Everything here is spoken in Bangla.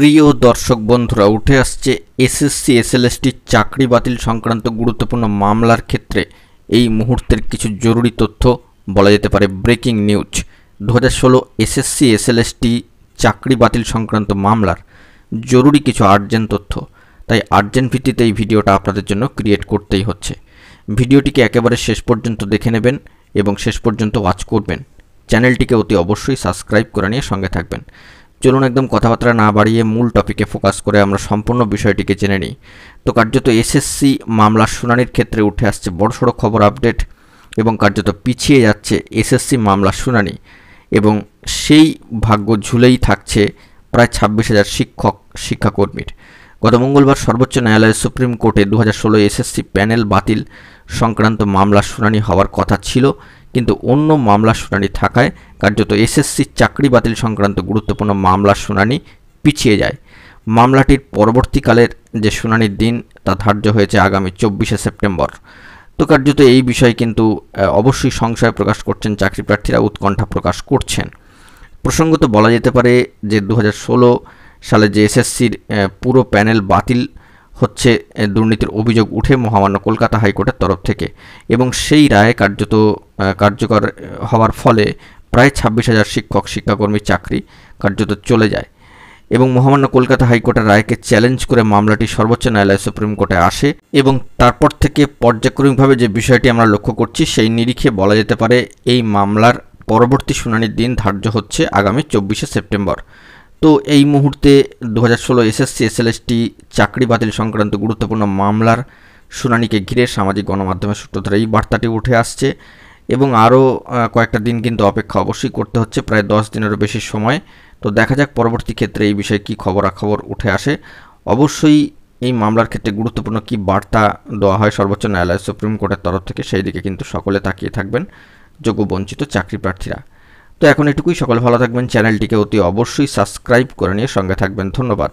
প্রিয় দর্শক বন্ধুরা উঠে আসছে এসএসসি এসএলএসটি চাকরি বাতিল সংক্রান্ত গুরুত্বপূর্ণ মামলার ক্ষেত্রে এই মুহূর্তের কিছু জরুরি তথ্য বলা যেতে পারে ব্রেকিং নিউজ দু হাজার ষোলো এসএসসি এসএলএসটি চাকরি বাতিল সংক্রান্ত মামলার জরুরি কিছু আর্জেন্ট তথ্য তাই আর্জেন্ট ভিত্তিতে এই ভিডিওটা আপনাদের জন্য ক্রিয়েট করতেই হচ্ছে ভিডিওটিকে একেবারে শেষ পর্যন্ত দেখে নেবেন এবং শেষ পর্যন্ত ওয়াচ করবেন চ্যানেলটিকে অতি অবশ্যই সাবস্ক্রাইব করে নিয়ে সঙ্গে থাকবেন চলুন একদম কথাবার্তা না বাড়িয়ে মূল টপিকে ফোকাস করে আমরা সম্পূর্ণ বিষয়টিকে জেনে নিই তো কার্যত এসএসসি মামলার শুনানির ক্ষেত্রে উঠে আসছে সড়ো খবর আপডেট এবং কার্যত পিছিয়ে যাচ্ছে এসএসসি মামলার শুনানি এবং সেই ভাগ্য ঝুলেই থাকছে প্রায় ছাব্বিশ হাজার শিক্ষক শিক্ষাকর্মীর গত মঙ্গলবার সর্বোচ্চ ন্যায়ালয়ের সুপ্রিম কোর্টে দু হাজার ষোলো এসএসসি প্যানেল বাতিল সংক্রান্ত মামলার শুনানি হওয়ার কথা ছিল কিন্তু অন্য মামলার শুনানি থাকায় কার্যত এসএসসির চাকরি বাতিল সংক্রান্ত গুরুত্বপূর্ণ মামলার শুনানি পিছিয়ে যায় মামলাটির পরবর্তীকালের যে শুনানির দিন তা ধার্য হয়েছে আগামী চব্বিশে সেপ্টেম্বর তো কার্যত এই বিষয়ে কিন্তু অবশ্যই সংশয় প্রকাশ করছেন চাকরি প্রার্থীরা উৎকণ্ঠা প্রকাশ করছেন প্রসঙ্গত বলা যেতে পারে যে দু হাজার ষোলো সালে যে এসএসসির পুরো প্যানেল বাতিল হচ্ছে দুর্নীতির অভিযোগ উঠে মহামান্য কলকাতা হাইকোর্টের তরফ থেকে এবং সেই রায় কার্যত কার্যকর হওয়ার ফলে প্রায় ছাব্বিশ হাজার শিক্ষক শিক্ষাকর্মীর চাকরি কার্যত চলে যায় এবং মহামান্য কলকাতা হাইকোর্টের রায়কে চ্যালেঞ্জ করে মামলাটি সর্বোচ্চ ন্যায়ালয় সুপ্রিম কোর্টে আসে এবং তারপর থেকে পর্যায়ক্রমিকভাবে যে বিষয়টি আমরা লক্ষ্য করছি সেই নিরিখে বলা যেতে পারে এই মামলার পরবর্তী শুনানির দিন ধার্য হচ্ছে আগামী চব্বিশে সেপ্টেম্বর তো এই মুহূর্তে দু হাজার ষোলো এসএসসি এসএলএসটি চাকরি বাতিল সংক্রান্ত গুরুত্বপূর্ণ মামলার শুনানিকে ঘিরে সামাজিক গণমাধ্যমের সূত্র ধরে এই বার্তাটি উঠে আসছে এবং আরও কয়েকটা দিন কিন্তু অপেক্ষা অবশ্যই করতে হচ্ছে প্রায় দশ দিনেরও বেশি সময় তো দেখা যাক পরবর্তী ক্ষেত্রে এই বিষয়ে কী খবরাখবর উঠে আসে অবশ্যই এই মামলার ক্ষেত্রে গুরুত্বপূর্ণ কী বার্তা দেওয়া হয় সর্বোচ্চ ন্যায়ালয় সুপ্রিম কোর্টের তরফ থেকে সেই দিকে কিন্তু সকলে তাকিয়ে থাকবেন যোগ্য বঞ্চিত চাকরি প্রার্থীরা তো এখন এটুকুই সকল ভালো থাকবেন চ্যানেলটিকে অতি অবশ্যই সাবস্ক্রাইব করে নিয়ে সঙ্গে থাকবেন ধন্যবাদ